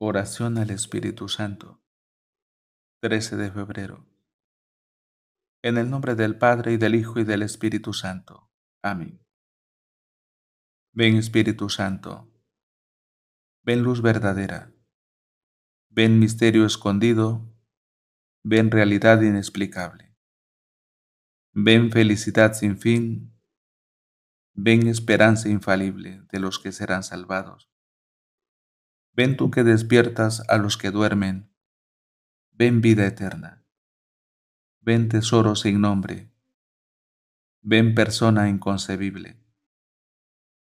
Oración al Espíritu Santo. 13 de febrero. En el nombre del Padre y del Hijo y del Espíritu Santo. Amén. Ven Espíritu Santo. Ven luz verdadera. Ven misterio escondido. Ven realidad inexplicable. Ven felicidad sin fin. Ven esperanza infalible de los que serán salvados Ven tú que despiertas a los que duermen. Ven vida eterna. Ven tesoro sin nombre. Ven persona inconcebible.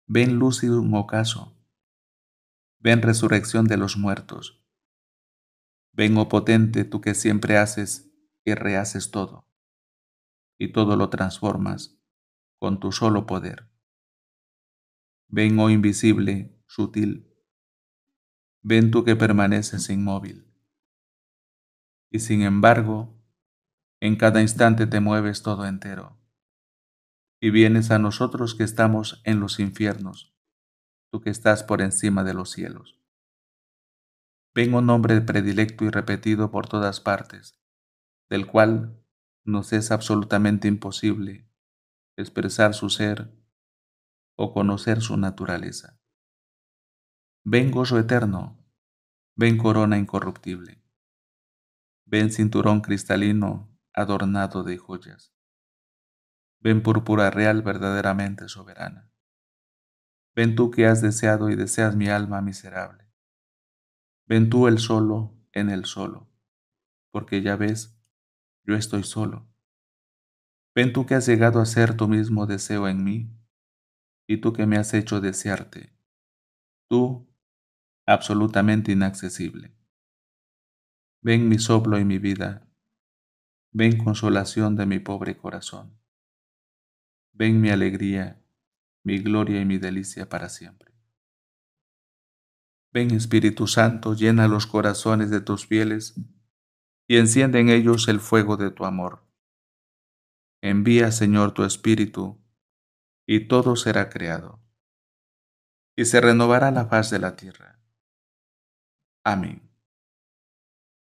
Ven luz y un ocaso. Ven resurrección de los muertos. Ven, oh potente, tú que siempre haces y rehaces todo, y todo lo transformas con tu solo poder. Ven, oh invisible, sutil, ven tú que permaneces inmóvil. Y sin embargo, en cada instante te mueves todo entero. Y vienes a nosotros que estamos en los infiernos, tú que estás por encima de los cielos. Ven un nombre predilecto y repetido por todas partes, del cual nos es absolutamente imposible expresar su ser o conocer su naturaleza. Ven gozo eterno, ven corona incorruptible, ven cinturón cristalino adornado de joyas, ven púrpura real verdaderamente soberana, ven tú que has deseado y deseas mi alma miserable, ven tú el solo en el solo, porque ya ves, yo estoy solo. Ven tú que has llegado a ser tu mismo deseo en mí, y tú que me has hecho desearte, tú absolutamente inaccesible. Ven mi soplo y mi vida, ven consolación de mi pobre corazón, ven mi alegría, mi gloria y mi delicia para siempre. Ven Espíritu Santo, llena los corazones de tus fieles y enciende en ellos el fuego de tu amor. Envía, Señor, tu Espíritu, y todo será creado, y se renovará la faz de la tierra Amém.